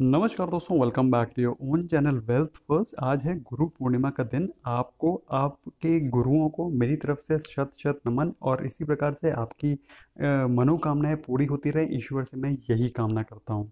नमस्कार दोस्तों welcome back to your own channel wealth first आज है गुरु पूर्णिमा का दिन आपको आपके गुरुओं को मेरी तरफ से शत शत नमन और इसी प्रकार से आपकी मनोकामनाएं पूरी होती रहे ईश्वर से मैं यही कामना करता हूँ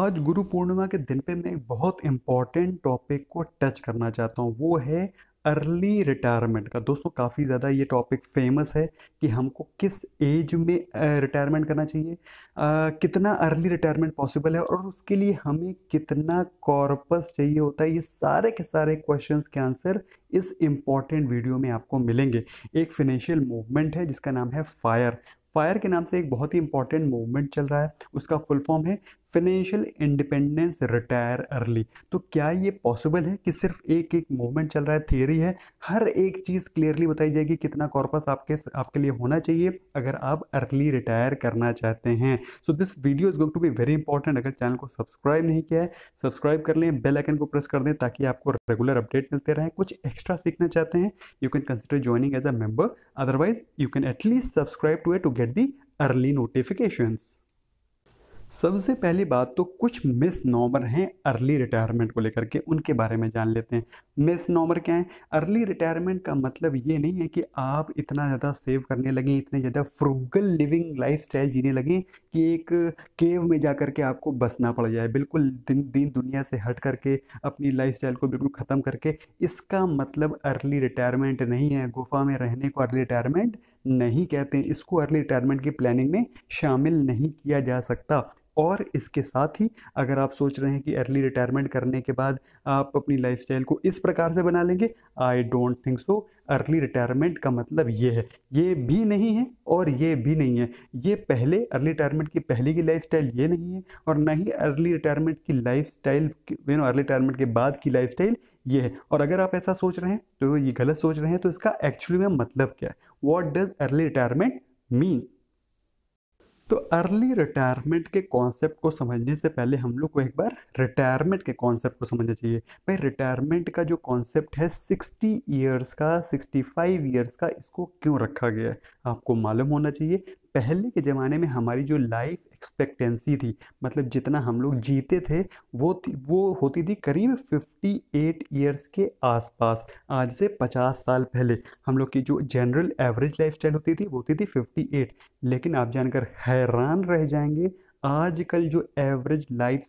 आज गुरु पूर्णिमा के दिन पे मैं एक बहुत इम्पॉर्टेंट टॉपिक को टच करना चाहता हूँ वो है अर्ली रिटायरमेंट का दोस्तों काफ़ी ज़्यादा ये टॉपिक फेमस है कि हमको किस एज में रिटायरमेंट करना चाहिए आ, कितना अर्ली रिटायरमेंट पॉसिबल है और उसके लिए हमें कितना कॉर्पस चाहिए होता है ये सारे के सारे क्वेश्चंस के आंसर इस इम्पॉर्टेंट वीडियो में आपको मिलेंगे एक फिनेंशियल मूवमेंट है जिसका नाम है फायर फायर के नाम से एक बहुत ही इंपॉर्टेंट मूवमेंट चल रहा है उसका फुल फॉर्म है फिनेंशियल इंडिपेंडेंस रिटायर अर्ली तो क्या ये पॉसिबल है कि सिर्फ एक एक मूवमेंट चल रहा है थियरी है हर एक चीज़ क्लियरली बताई जाएगी कितना कॉर्पस आपके आपके लिए होना चाहिए अगर आप अर्ली रिटायर करना चाहते हैं so this video is going to be very important अगर चैनल को सब्सक्राइब नहीं किया है सब्सक्राइब कर लें बेल आइकन को प्रेस कर दें ताकि आपको रेगुलर अपडेट मिलते रहें कुछ एक्स्ट्रा सीखना चाहते हैं you can consider joining as a member otherwise you can at least subscribe to a to get get the early notifications. सबसे पहली बात तो कुछ मिस नॉमर हैं अर्ली रिटायरमेंट को लेकर के उनके बारे में जान लेते हैं मिस नॉमर क्या है अर्ली रिटायरमेंट का मतलब ये नहीं है कि आप इतना ज़्यादा सेव करने लगें इतने ज़्यादा फ्रूगल लिविंग लाइफ जीने लगें कि एक केव में जा कर के आपको बसना पड़ जाए बिल्कुल दिन दिन दुनिया से हट करके अपनी लाइफ को बिल्कुल ख़त्म करके इसका मतलब अर्ली रिटायरमेंट नहीं है गुफा में रहने को अर्ली रिटायरमेंट नहीं कहते हैं इसको अर्ली रिटायरमेंट की प्लानिंग में शामिल नहीं किया जा सकता और इसके साथ ही अगर आप सोच रहे हैं कि अर्ली रिटायरमेंट करने के बाद आप अपनी लाइफ को इस प्रकार से बना लेंगे I don't think so early retirement का मतलब ये है ये भी नहीं है और ये भी नहीं है ये पहले अर्ली रिटायरमेंट की पहले की लाइफ स्टाइल ये नहीं है और ना ही अर्ली रिटायरमेंट की life style you know early retirement के बाद की लाइफ स्टाइल ये है और अगर आप ऐसा सोच रहे हैं तो ये गलत सोच रहे हैं तो इसका एक्चुअली में मतलब क्या है what does early retirement mean तो अर्ली रिटायरमेंट के कॉन्सेप्ट को समझने से पहले हम लोग को एक बार रिटायरमेंट के कॉन्सेप्ट को समझना चाहिए भाई रिटायरमेंट का जो कॉन्सेप्ट है 60 ईयर्स का 65 ईयर्स का इसको क्यों रखा गया है आपको मालूम होना चाहिए पहले के ज़माने में हमारी जो लाइफ एक्सपेक्टेंसी थी मतलब जितना हम लोग जीते थे वो थी वो होती थी करीब 58 ईयर्स के आसपास आज से 50 साल पहले हम लोग की जो जनरल एवरेज लाइफ होती थी वो होती थी 58 लेकिन आप जानकर हैरान रह जाएंगे आजकल जो एवरेज लाइफ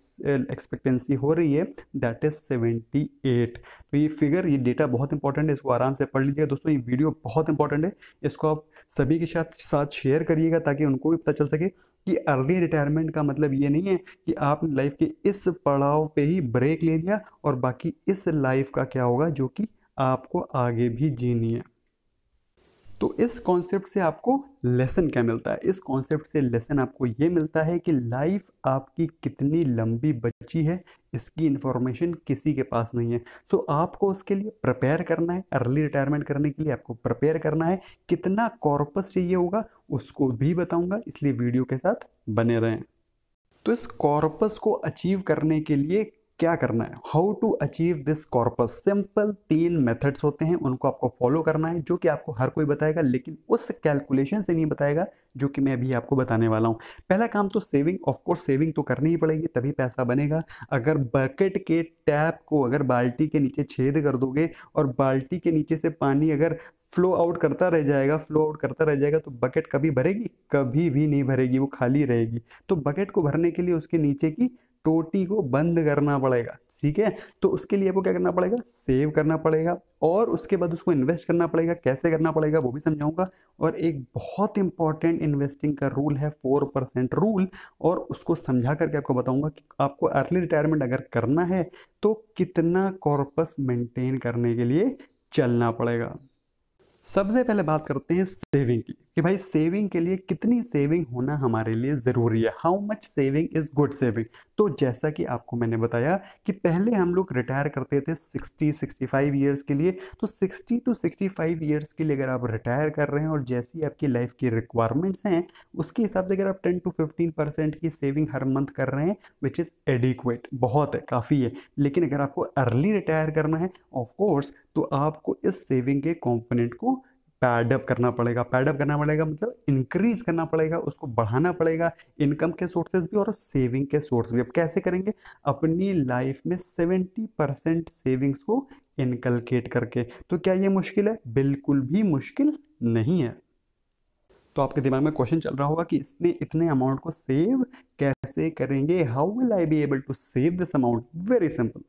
एक्सपेक्टेंसी हो रही है दैट इज सेवेंटी एट तो ये फिगर ये डेटा बहुत इंपॉर्टेंट है इसको आराम से पढ़ लीजिएगा दोस्तों ये वीडियो बहुत इंपॉर्टेंट है इसको आप सभी के साथ साथ शेयर करिएगा ताकि उनको भी पता चल सके कि अर्ली रिटायरमेंट का मतलब ये नहीं है कि आपने लाइफ के इस पड़ाव पे ही ब्रेक ले लिया और बाकी इस लाइफ का क्या होगा जो कि आपको आगे भी जीनी है तो इस कॉन्सेप्ट से आपको लेसन क्या मिलता है इस कॉन्सेप्ट से लेसन आपको ये मिलता है कि लाइफ आपकी कितनी लंबी बची है इसकी इन्फॉर्मेशन किसी के पास नहीं है सो so, आपको उसके लिए प्रिपेयर करना है अर्ली रिटायरमेंट करने के लिए आपको प्रपेयर करना है कितना कॉर्पस चाहिए होगा उसको भी बताऊंगा इसलिए वीडियो के साथ बने रहें तो इस कॉर्पस को अचीव करने के लिए क्या करना है how to achieve this corpus simple तीन मेथड्स होते हैं उनको आपको फॉलो करना है जो कि आपको हर कोई बताएगा लेकिन उस कैलकुलेशन से नहीं बताएगा जो कि मैं अभी आपको बताने वाला हूँ पहला काम तो सेविंग ऑफकोर्स सेविंग तो करनी ही पड़ेगी तभी पैसा बनेगा अगर बकेट के टैप को अगर बाल्टी के नीचे छेद कर दोगे और बाल्टी के नीचे से पानी अगर फ्लो आउट करता रह जाएगा फ्लो आउट करता रह जाएगा तो बकेट कभी भरेगी कभी भी नहीं भरेगी वो खाली रहेगी तो बकेट को भरने के लिए उसके नीचे की टोटी को बंद करना पड़ेगा ठीक है तो उसके लिए आपको क्या करना पड़ेगा सेव करना पड़ेगा और उसके बाद उसको इन्वेस्ट करना पड़ेगा कैसे करना पड़ेगा वो भी समझाऊंगा और एक बहुत इंपॉर्टेंट इन्वेस्टिंग का रूल है फोर परसेंट रूल और उसको समझा करके आपको बताऊंगा कि आपको अर्ली रिटायरमेंट अगर करना है तो कितना कॉर्पस मेंटेन करने के लिए चलना पड़ेगा सबसे पहले बात करते हैं सेविंग की कि भाई सेविंग के लिए कितनी सेविंग होना हमारे लिए ज़रूरी है how much saving is good saving तो जैसा कि आपको मैंने बताया कि पहले हम लोग रिटायर करते थे 60 65 ईयर्स के लिए तो 60 टू 65 ईयर्स के लिए अगर आप रिटायर कर रहे हैं और जैसी आपकी लाइफ की रिक्वायरमेंट्स हैं उसके हिसाब से अगर आप टेन टू फिफ्टीन परसेंट की सेविंग हर मंथ कर रहे हैं विच इज़ एडिक्वेट बहुत है काफ़ी है लेकिन अगर आपको अर्ली रिटायर करना है ऑफकोर्स तो आपको इस सेविंग के कॉम्पोनेंट को पैडअप करना पड़ेगा पैडअप करना पड़ेगा मतलब इंक्रीज करना पड़ेगा उसको बढ़ाना पड़ेगा इनकम के सोर्सेज भी और सेविंग के सोर्स भी अब कैसे करेंगे अपनी लाइफ में सेवेंटी परसेंट सेविंग्स को इनकलकेट करके तो क्या ये मुश्किल है बिल्कुल भी मुश्किल नहीं है तो आपके दिमाग में क्वेश्चन चल रहा होगा कि इसने इतने अमाउंट को सेव कैसे करेंगे how will I be able to save this amount very simple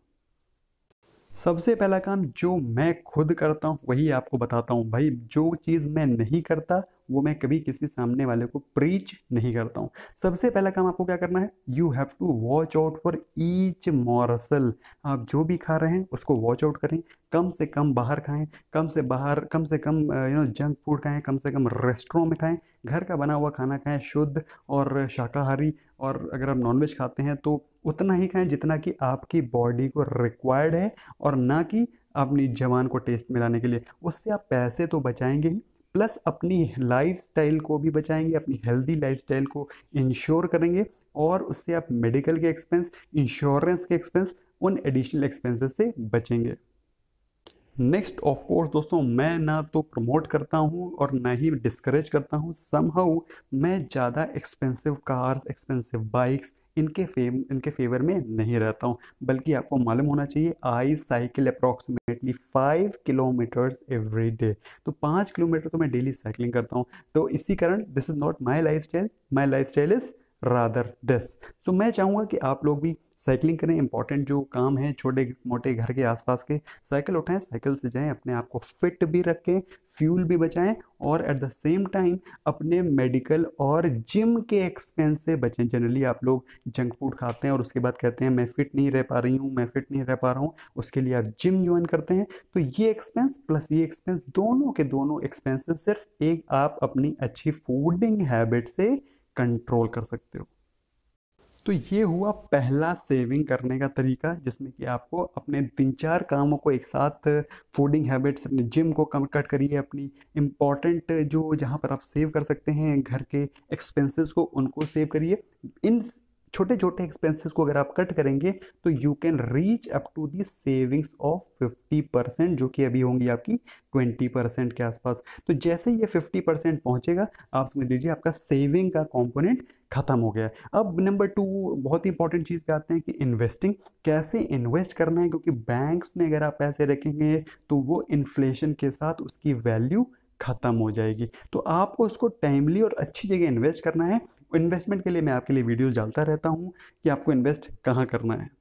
सबसे पहला काम जो मैं खुद करता हूँ वही आपको बताता हूँ भाई जो चीज़ मैं नहीं करता वो मैं कभी किसी सामने वाले को प्रीच नहीं करता हूँ सबसे पहला काम आपको क्या करना है you have to watch out for each morsel आप जो भी खा रहे हैं उसको वॉच आउट करें कम से कम बाहर खाएं कम से बाहर कम से कम यू नो जंक फूड खाएं कम से कम रेस्टोरों में खाएं घर का बना हुआ खाना खाएं शुद्ध और शाकाहारी और अगर आप नॉनवेज खाते हैं तो उतना ही खाएं जितना कि आपकी बॉडी को रिक्वायर्ड है और ना कि अपनी जवान को टेस्ट मिलाने के लिए उससे आप पैसे तो बचाएंगे ही प्लस अपनी लाइफ को भी बचाएंगे अपनी हेल्दी लाइफ को इंश्योर करेंगे और उससे आप मेडिकल के एक्सपेंस इंश्योरेंस के एक्सपेंस उन एडिशनल एक्सपेंसेस से बचेंगे नेक्स्ट ऑफ कोर्स दोस्तों मैं ना तो प्रमोट करता हूँ और ना ही डिस्करेज करता हूँ समहाउ मैं ज़्यादा एक्सपेंसिव कार्स एक्सपेंसिव बाइक्स इनके फेव इनके फेवर में नहीं रहता हूँ बल्कि आपको मालूम होना चाहिए I cycle approximately five kilometres every day तो पाँच किलोमीटर तो मैं डेली साइकिलिंग करता हूँ तो इसी कारण this is not my life style my life style is rather this so मैं चाहूँगा कि आप लोग भी साइकिलिंग करें इंपॉर्टेंट जो काम है छोटे मोटे घर के आसपास के साइकिल उठाएं साइकिल से जाएं अपने आप को फिट भी रखें फ्यूल भी बचाएं और एट द सेम टाइम अपने मेडिकल और जिम के एक्सपेंस से बचें जनरली आप लोग जंक फूड खाते हैं और उसके बाद कहते हैं मैं फिट नहीं रह पा रही हूँ मैं फिट नहीं रह पा रहा हूँ उसके लिए आप जिम ज्वाइन करते हैं तो ये एक्सपेंस प्लस ये एक्सपेंस दोनों के दोनों एक्सपेंसेस सिर्फ एक आप अपनी अच्छी फूडिंग हैबिट से कंट्रोल कर सकते हो तो ये हुआ पहला सेविंग करने का तरीका जिसमें कि आपको अपने तीन चार कामों को एक साथ फूडिंग हैबिट्स अपने जिम को कम कट करिए अपनी इम्पॉर्टेंट जो जहाँ पर आप सेव कर सकते हैं घर के एक्सपेंसेस को उनको सेव करिए इन छोटे छोटे एक्सपेंसेस को अगर आप कट करेंगे तो you can reach up to the savings of 50 percent जो कि अभी होंगी आपकी 20 परसेंट के आसपास तो जैसे ही ये 50 परसेंट पहुँचेगा आप समझ लीजिए आपका सेविंग का कॉम्पोनेंट खत्म हो गया अब नंबर टू बहुत ही इंपॉर्टेंट चीज़ पे आते हैं कि इन्वेस्टिंग कैसे इन्वेस्ट करना है क्योंकि बैंक्स में अगर आप पैसे रखेंगे तो वो इन्फ्लेशन के साथ उसकी वैल्यू ख़त्म हो जाएगी तो आपको उसको टाइमली और अच्छी जगह इन्वेस्ट करना है इन्वेस्टमेंट के लिए मैं आपके लिए वीडियोस डालता रहता हूँ कि आपको इन्वेस्ट कहाँ करना है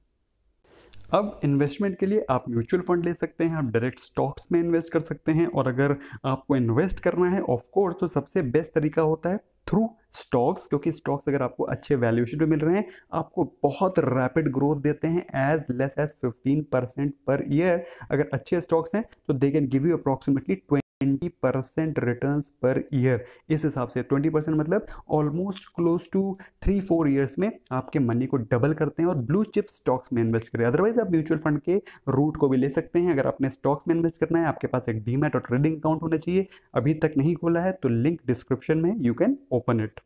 अब इन्वेस्टमेंट के लिए आप म्यूचुअल फंड ले सकते हैं आप डायरेक्ट स्टॉक्स में इन्वेस्ट कर सकते हैं और अगर आपको इन्वेस्ट करना है ऑफ कोर्स तो सबसे बेस्ट तरीका होता है थ्रू स्टॉक्स क्योंकि स्टॉक्स अगर आपको अच्छे वैल्यूएशन पे मिल रहे हैं आपको बहुत रैपिड ग्रोथ देते हैं as less as fifteen percent per year अगर अच्छे स्टॉक्स हैं तो they can give you approximately twenty twenty percent return per year इस हिसाब से ट्वेंटी परसेंट मतलब almost close to three four years में आपके मनी को डबल करते हैं और ब्लू चिप स्टॉक्स में इन्वेस्ट करें अदरवाइज आप म्यूचुअल फंड के रूट को भी ले सकते हैं अगर आपने स्टॉक्स में इन्वेस्ट करना है आपके पास एक डीमेट और ट्रेडिंग अकाउंट होना चाहिए अभी तक नहीं खोला है तो लिंक डिस्क्रिप्शन में यू कैन ओपन इट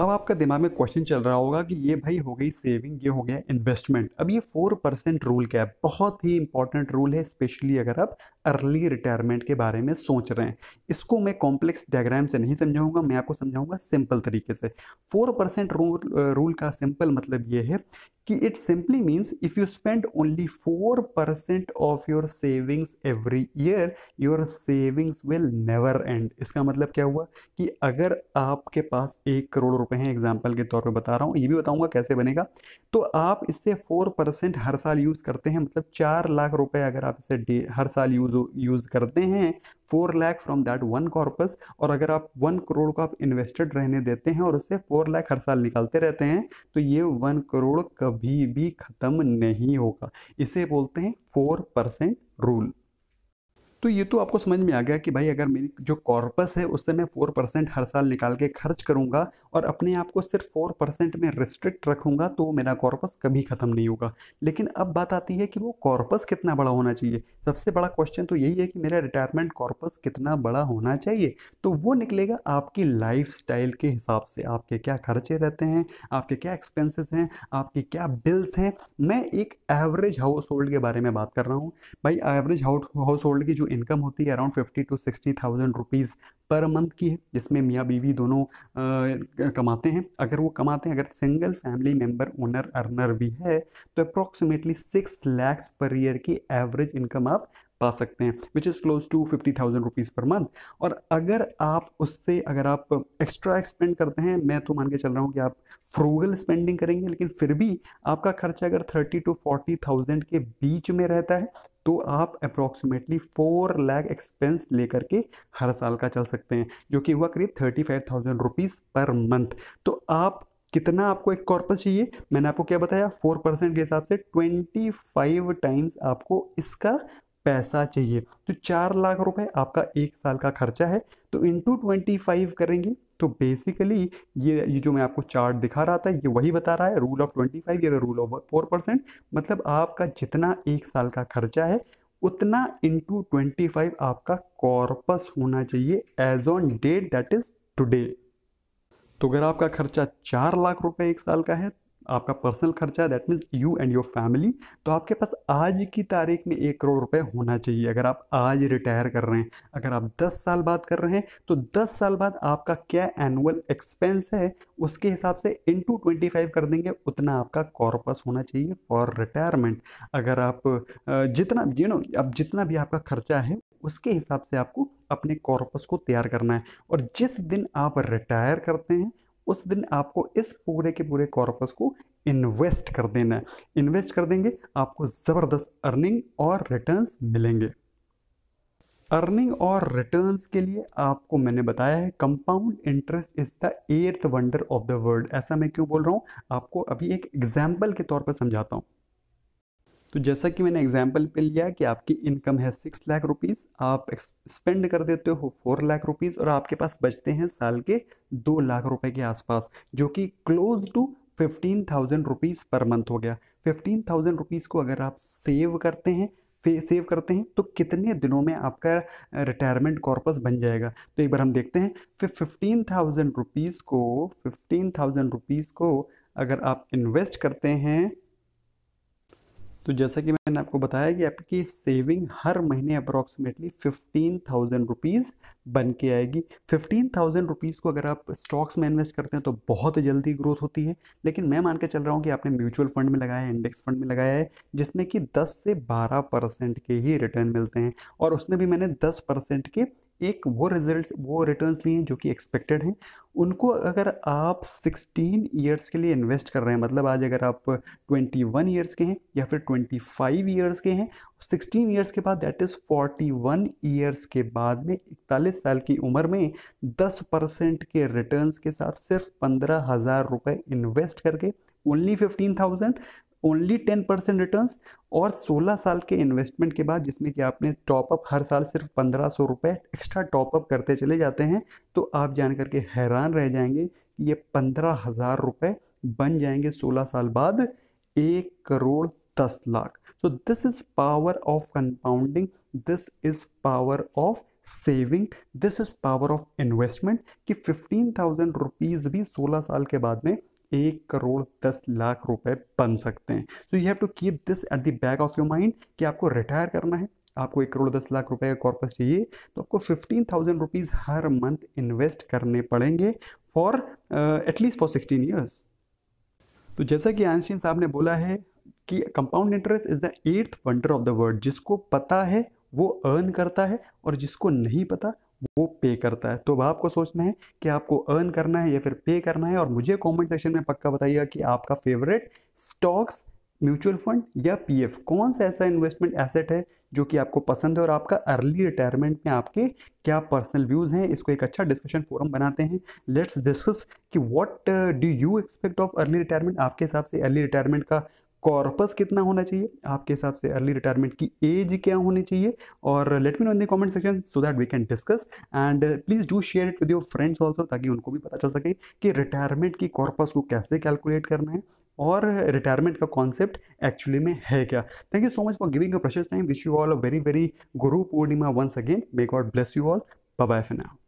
अब आपका दिमाग में क्वेश्चन चल रहा होगा कि ये भाई हो गई सेविंग ये हो गया इन्वेस्टमेंट अब ये फोर परसेंट रूल क्या है बहुत ही इंपॉर्टेंट रूल है स्पेशली अगर आप अर्ली रिटायरमेंट के बारे में सोच रहे हैं इसको मैं कॉम्प्लेक्स डायग्राम से नहीं समझाऊंगा मैं आपको समझाऊंगा सिंपल तरीके से फोर परसेंट रूल का सिंपल मतलब ये है कि it simply means if you spend only four percent of your savings every year your savings will never end इसका मतलब क्या हुआ कि अगर आपके पास एक करोड़ रुपए हैं एग्जाम्पल के तौर पे बता रहा हूँ ये भी बताऊँगा कैसे बनेगा तो आप इससे परसेंट हर साल यूज़ करते हैं मतलब चार लाख रुपए अगर आप इसे हर साल यूज़ यूज़ करते हैं four lakh from that one corpus और अगर आप वन करोड़ को आप इन्वेस्टेड रहने देते हैं और उससे फोर लाख हर साल निकालते रहते हैं तो ये वन करोड़ कभी भी ख़त्म नहीं होगा इसे बोलते हैं फोर परसेंट रूल तो ये तो आपको समझ में आ गया कि भाई अगर मेरी जो कॉर्पस है उससे मैं फोर परसेंट हर साल निकाल के खर्च करूँगा और अपने आप को सिर्फ फोर परसेंट में रिस्ट्रिक्ट रखूँगा तो मेरा कॉर्पस कभी ख़त्म नहीं होगा लेकिन अब बात आती है कि वो कॉर्पस कितना बड़ा होना चाहिए सबसे बड़ा क्वेश्चन तो यही है कि मेरा रिटायरमेंट कॉर्पस कितना बड़ा होना चाहिए तो वो निकलेगा आपकी लाइफ के हिसाब से आपके क्या खर्चे रहते हैं आपके क्या एक्सपेंसेस हैं आपके क्या बिल्स हैं मैं एक एवरेज हाउस होल्ड के बारे में बात कर रहा हूँ भाई एवरेज हाउस होल्ड की जो इनकम होती है around fifty to sixty thousand rupees per month की है जिसमें मियाँ बीवी दोनों आ, कमाते हैं अगर वो कमाते हैं अगर single family member owner earner भी है तो approximately six lakhs per year की एवरेज इनकम आप पा सकते हैं which is close to fifty thousand rupees per month और अगर आप उससे अगर आप एक्स्ट्रा एक्सपेंड करते हैं मैं तो मान के चल रहा हूँ कि आप फ्रूगल स्पेंडिंग करेंगे लेकिन फिर भी आपका खर्चा अगर थर्टी टू फोर्टी थाउजेंड के बीच में रहता है तो आप अप्रॉक्सीमेटली फोर लैख एक्सपेंस लेकर के हर साल का चल सकते हैं जो कि हुआ करीब thirty five thousand rupees per month तो आप कितना आपको एक कॉर्पस चाहिए मैंने आपको क्या बताया फोर परसेंट के हिसाब से ट्वेंटी फाइव टाइम्स आपको इसका पैसा चाहिए तो चार लाख रुपए आपका एक साल का खर्चा है तो इंटू ट्वेंटी फाइव करेंगे तो बेसिकली ये ये जो मैं आपको चार्ट दिखा रहा था ये वही बता रहा है रूल ऑफ ट्वेंटी फाइव या रूल ऑफ फोर परसेंट मतलब आपका जितना एक साल का खर्चा है उतना इंटू ट्वेंटी फाइव आपका कॉर्पस होना चाहिए as on date that is today तो अगर आपका खर्चा चार लाख रुपए एक साल का है आपका पर्सनल खर्चा है that means you and your family तो आपके पास आज की तारीख में एक करोड़ रुपए होना चाहिए अगर आप आज रिटायर कर रहे हैं अगर आप 10 साल बाद कर रहे हैं तो 10 साल बाद आपका क्या एनुअल एक्सपेंस है उसके हिसाब से इंटू ट्वेंटी कर देंगे उतना आपका कॉर्पस होना चाहिए फॉर रिटायरमेंट अगर आप जितना यू नो अब जितना भी आपका खर्चा है उसके हिसाब से आपको अपने कॉर्पस को तैयार करना है और जिस दिन आप रिटायर करते हैं उस दिन आपको इस पूरे के पूरे कॉर्पस को इन्वेस्ट कर देना है इन्वेस्ट कर देंगे आपको ज़बरदस्त अर्निंग और रिटर्न्स मिलेंगे अर्निंग और रिटर्न्स के लिए आपको मैंने बताया है compound interest is the eighth wonder of the world ऐसा मैं क्यों बोल रहा हूँ आपको अभी एक एग्जाम्पल के तौर पर समझाता हूँ तो जैसा कि मैंने एग्जाम्पल पे लिया कि आपकी इनकम है सिक्स लाख रुपीज़ आप स्पेंड कर देते हो फोर लाख रुपीज़ और आपके पास बचते हैं साल के दो लाख रुपए के आसपास जो कि close to fifteen thousand rupees per month हो गया फिफ्टीन थाउजेंड रुपीज़ को अगर आप सेव करते हैं सेव करते हैं तो कितने दिनों में आपका रिटायरमेंट कॉर्पस बन जाएगा तो एक बार हम देखते हैं फिर फिफ्टीन थाउजेंड रुपीज़ को फिफ्टीन थाउजेंड रुपीज़ को अगर आप इन्वेस्ट करते हैं तो जैसा कि मैंने आपको बताया कि आपकी सेविंग हर महीने अप्रॉक्सीमेटली फिफ्टीन थाउजेंड रुपीज़ बन के आएगी फिफ्टीन थाउजेंड रुपीज़ को अगर आप स्टॉक्स में इन्वेस्ट करते हैं तो बहुत जल्दी ग्रोथ होती है लेकिन मैं मान के चल रहा हूँ कि आपने म्यूचुअल फंड में लगाया है इंडेक्स फंड में लगाया है जिसमें कि दस से बारह परसेंट के ही रिटर्न मिलते हैं और उसमें भी मैंने दस परसेंट के एक वो रिजल्ट वो रिटर्न्स लिए हैं जो कि एक्सपेक्टेड हैं उनको अगर आप 16 ईयर्स के लिए इन्वेस्ट कर रहे हैं मतलब आज अगर आप 21 ईयर्स के हैं या फिर 25 ईयर्स के हैं 16 ईयर्स के बाद दैट इज़ 41 ईयर्स के बाद में इकतालीस साल की उम्र में 10 परसेंट के रिटर्न्स के साथ सिर्फ पंद्रह हज़ार रुपये इन्वेस्ट करके only fifteen thousand only ten percent return और सोलह साल के इन्वेस्टमेंट के बाद जिसमें कि आपने टॉपअप हर साल सिर्फ पंद्रह सौ रुपये एक्स्ट्रा टॉपअप करते चले जाते हैं तो आप जान करके हैरान रह जाएंगे कि ये पंद्रह हज़ार रुपये बन जाएंगे सोलह साल बाद एक करोड़ दस lakh so this is power of compounding this is power of saving this is power of investment कि फिफ्टीन थाउजेंड रुपीज़ भी सोलह साल के बाद में एक करोड़ दस लाख रुपए बन सकते हैं so you have to keep this at the back of your mind कि आपको रिटायर करना है आपको एक करोड़ दस लाख रुपए का कॉर्पस चाहिए तो आपको फिफ्टीन थाउजेंड रुपीज़ हर मंथ इन्वेस्ट करने पड़ेंगे for at least for sixteen years तो जैसा कि आइंस्टीन साहब ने बोला है कि compound interest is the eighth wonder of the world जिसको पता है वो अर्न करता है और जिसको नहीं पता वो पे करता है तो अब आपको सोचना है कि आपको अर्न करना है या फिर पे करना है और मुझे कमेंट सेक्शन में पक्का बताइएगा कि आपका फेवरेट स्टॉक्स म्यूचुअल फंड या पीएफ कौन सा ऐसा इन्वेस्टमेंट एसेट है जो कि आपको पसंद है और आपका अर्ली रिटायरमेंट में आपके क्या पर्सनल व्यूज़ हैं इसको एक अच्छा डिस्कशन फोरम बनाते हैं लेट्स डिस्कस कि what do you expect of early retirement आपके हिसाब से अर्ली रिटायरमेंट का कॉर्पस कितना होना चाहिए आपके हिसाब से अर्ली रिटायरमेंट की एज क्या होनी चाहिए और let me know in the comment section so that we can discuss and please do share it with your friends also ताकि उनको भी पता चल सके कि रिटायरमेंट की कॉर्पस को कैसे कैलकुलेट करना है और रिटायरमेंट का कॉन्सेप्ट एक्चुअली में है क्या thank you so much for giving a precious time wish you all a very very Guru Purnima once again may God bless you all bye bye for now